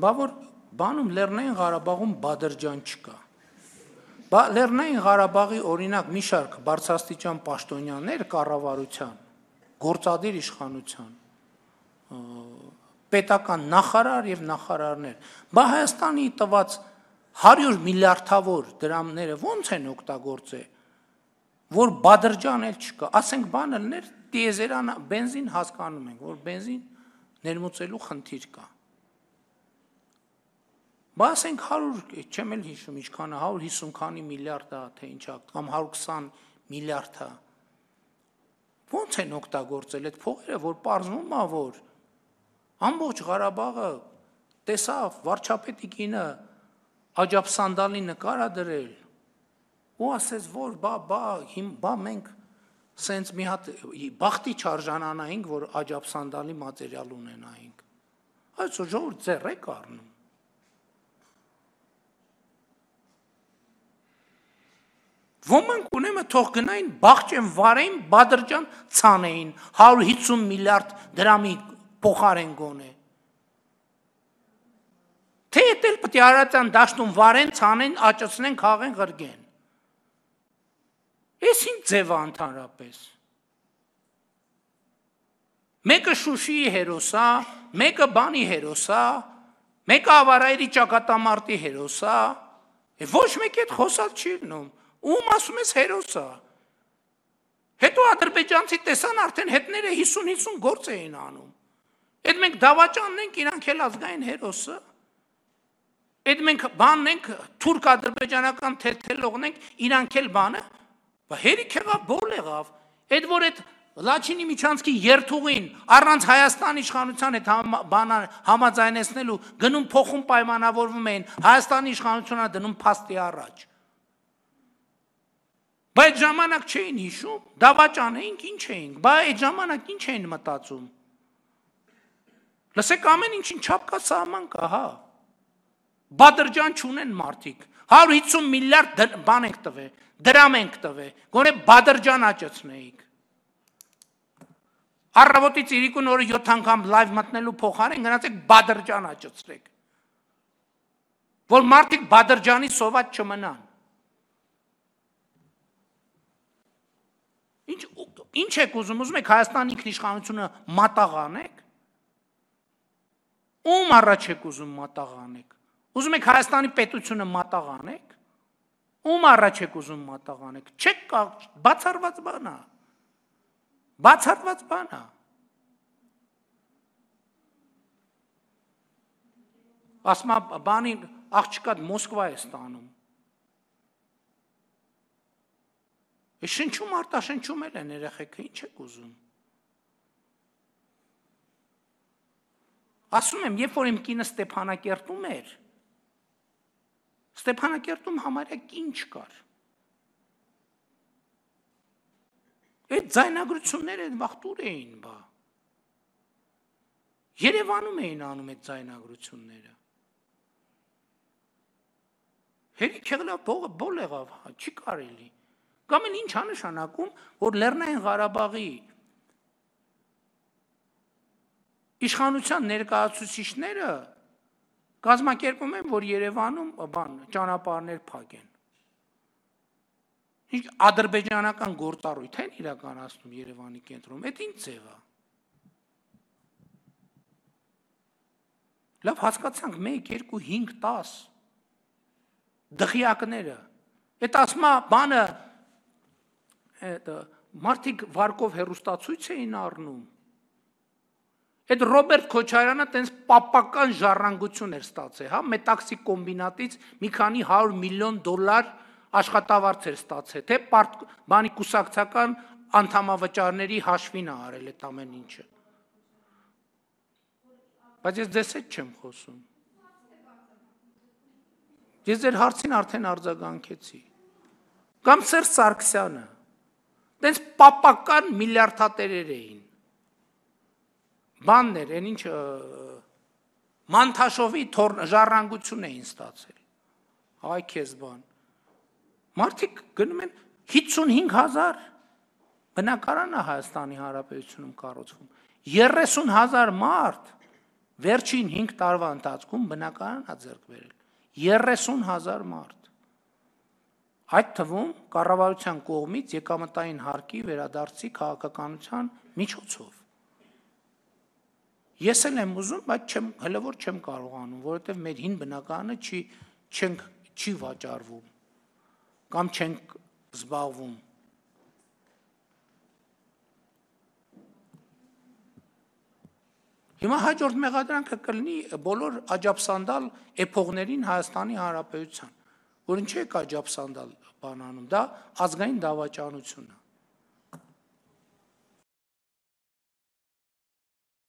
Բա որ բանում Լեռնային Ղարաբաղում Բադրջան չկա։ Բա Լեռնային Ղարաբաղի օրինակ մի շարք բարձրաստիճան պաշտոնյաներ կառավարության, գործադիր իշխանության, պետական նախարար եւ նախարարներ։ Բա Հայաստանի տված 100 միլիարդավոր դրամները ո՞նց են օգտագործել, որ Բադրջան էլ չկա։ Ասենք բանը լներ դիեզերան բենզին հասկանում ենք, որ բենզին ներմուծելու խնդիր կա։ Բա ասենք 100, չեմ էլ հիշում ինչքան է, 150 քանի միլիարդ է, թե ինչ է, կամ 120 միլիարդ է։ Ոնց են օգտագործել այդ փողերը, որ parzվում է, որ ամբողջ Ղարաբաղը տեսավ վարչապետի կինը աջապ սանդալի նկարա դրել ու ասեց որ բա բա հիմ բա մենք սենց մի հատ բախտի չարժանանայինք որ աջապ սանդալի մատերիալ ունենայինք այսօր ժողովուրդ ձեռ է կառնում ոմանք ունեմը թող գնային բաղջեն վարեին, բադրջան ցանեին, 150 միլիարդ դրամի փոխարեն գոնե։ Թե էլ պետք է արածան դաշտում վարեն, ցանեն, աճացնեն, քաղեն, ղրգեն։ Էս ինչ ձև է ընդհանրապես։ Մեկը Շուշիի հերոսա, մեկը բանի հերոսա, մեկը ավարայրի ճակատամարտի հերոսա, ոչ մեկ այդ խոսած չի լինում։ Ում ասում ես հերոսա։ Հետո ադրբեջանցի տեսան արդեն հետները 50-50 գործ էին անում։ Այդ մենք դավաճանն ենք իրանք էլ ազգային հերոսը։ Այդ մենք բանն ենք թուրք-ադրբեջանական թեթելողն ենք, իրանք էլ բանը։ Բա հերիք եղավ, բոլ եղավ։ Այդ որ այդ Լաչինի Միչանցկի երթուղին առանց Հայաստան իշխանության հետ համ, բան համաձայնեցնելու գնում փոխում պայմանավորվում էին Հայաստանի իշխանությունը դնում փաստի առաջ։ Բայց ժամանակ չէին հիշում, դավաճան էինք, ինչ էինք, բա այդ ժամանակ ինչ էին մտածում։ Լսեք, ամեն ինչին չափ կա սահման կա, հա։ Բադրջան չունեն մարդիկ։ 150 միլիարդ բան ենք տվե, դրամ ենք տվե։ Գոնե բադրջան աճեցնեիք։ Առավոտից իրիկուն օրը 7 անգամ լայվ մտնելու փոխարեն գնացեք բադրջան աճեցրեք։ Որ մարդիկ բադրջանի սոված չմնան։ Ինչ եք ուզում, ուզում եք Հայաստանի ինքնիշխանությունը մատաղանեք։ Ում առաջ եք ուզում մատաղանեք։ Ուզում եք Հայաստանի պետությունը մատաղանեք։ Ում առաջ եք ուզում մատաղանեք։ Չեք կա բացառված բան է։ Բացառված բան է։ Ասմա բանի աղջկա Մոսկվա է ստանում։ Շնչում արտաշնչում էլ են երեխեքը, ինչ եք ուզում։ Ասում եմ, երբ որ իմ կինը Ստեփանակերտում էր, Ստեփանակերտում համարյա կին չկար։ Այդ ձայնագրությունները այդ վախտուր էին, բա։ Երևանում էին անում այդ ձայնագրությունները։ Հերիք եղել է փողը բոլ եղավ, հա, չի կարելի։ Կամ են ինչ անշանակում, որ Լեռնային Ղարաբաղի իշխանության ներկայացուցիչները կազմակերպում են, որ Երևանում բան ճանապարհներ փակեն։ Ինչ ադրբեջանական գործառույթ են իրականացնում Երևանի կենտրոնում։ Այդ ինչ ձև է։ Լավ հասկացանք 1 2 5 10 դղյակները։ Այդ ասма բանը այդ մարդիկ վարկով հերոստացույց էին առնում։ Այդ Ռոբերտ Քոչարյանը տենց պապական ժառանգություն էր ստացել, հա, մետաքսի կոմբինատից մի քանի 100 միլիոն դոլար աշխատավարձ էր ստացել, թե պարտ, բանի կուսակցական անդամավճարների հաշվին է արել այդ ամեն ինչը։ Բայց ես դες հետ չեմ խոսում։ Ես ձեր հարցին արդեն արձագանքեցի։ Կամ Սերժ Սարգսյանը Դենց պապական միլիարդատերեր էին։ Բաններ, այն ինչ Մանթաշովի ժառանգություն էին ստացել։ Հայ քեզ բան։ Մարդիկ գնում են 55000 բնակարանը Հայաստանի Հանրապետությունում կառուցվում։ 30000 մարդ վերջին 5 տարվա ընթացքում բնակարան ա ձեռք բերել 30000 մարդ այդ թվում կառավարության կողմից եկամտային հարկի վերադարձի քաղաքականության միջոցով։ Ես էլ եմ ուզում, բայց չեմ հələ որ չեմ կարողանում, որովհետև մեր հին բնականը չի չենք չի վաճառվում կամ չենք զբաղվում Հիմա հաջորդ մեղադրանքը կլինի բոլոր աջապսանդալ էփողներին Հայաստանի Հանրապետության որ ինչի՞ է կաջապ սանդալ բան անում, դա ազգային դավաճանություն է։